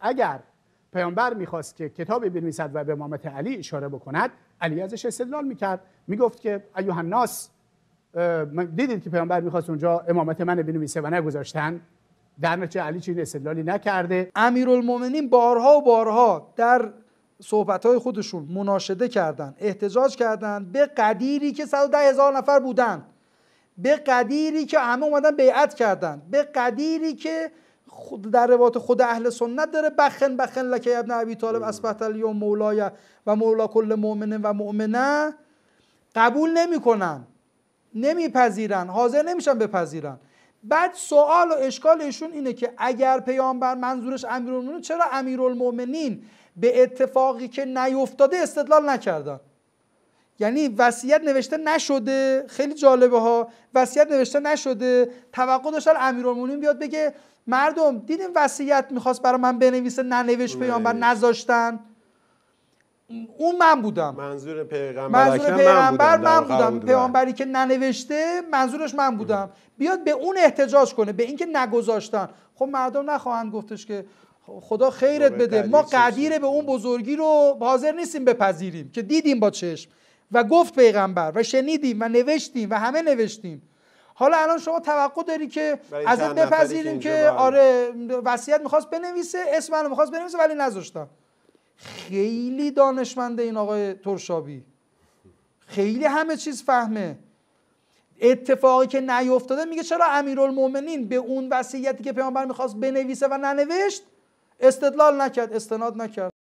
اگر پیامبر میخواست که کتابی بنویسد و به امامت علی اشاره بکند علی ازش استدلال میکرد میگفت که ایوه دیدید که پیامبر میخواست اونجا امامت من بنویسه و نگذاشتن در نتیجه علی چنین استدلالی نکرده امیرالمومنین بارها و بارها در صحبتهای خودشون مناشده کردند احتجاج کردند به قدیری که 110 هزار نفر بودند به قدیری که همه اومدن بیعت کردن به قدیری که خود در روایات خود اهل سنت داره بخن بخن لکه ابن ابی طالب اسبحت الیوم مولای و مولا کل مؤمن و مؤمنه قبول نمیکنن نمیپذیرن حاضر نمیشن بپذیرن بعد سوال و اشکال ایشون اینه که اگر پیامبر منظورش امیرالمومنین چرا امیرالمومنین به اتفاقی که نیفتاده استدلال نکردن یعنی وصیت نوشته نشده خیلی جالبه ها وصیت نوشته نشده توقع داشتن امیرالمومنین بیاد بگه مردم دیدین وصیت میخواست برای من بنویسه ننوشت پیامبر نذاشتن اون من بودم منظور پیغمبر منظور پیغمبر من بودم, بله. پیامبری که ننوشته منظورش من بودم بیاد به اون احتجاج کنه به اینکه نگذاشتن خب مردم نخواهند گفتش که خدا خیرت بده ما قدیر به اون بزرگی رو حاضر نیستیم بپذیریم که دیدیم با چشم و گفت پیغمبر و شنیدیم و نوشتیم و همه نوشتیم حالا الان شما توقع داری که ازت بپذیریم که, آره وصیت میخواست بنویسه اسم منو میخواست بنویسه ولی نذاشتم خیلی دانشمنده این آقای ترشابی خیلی همه چیز فهمه اتفاقی که نیفتاده میگه چرا امیرالمومنین به اون وصیتی که پیامبر میخواست بنویسه و ننوشت استدلال نکرد استناد نکرد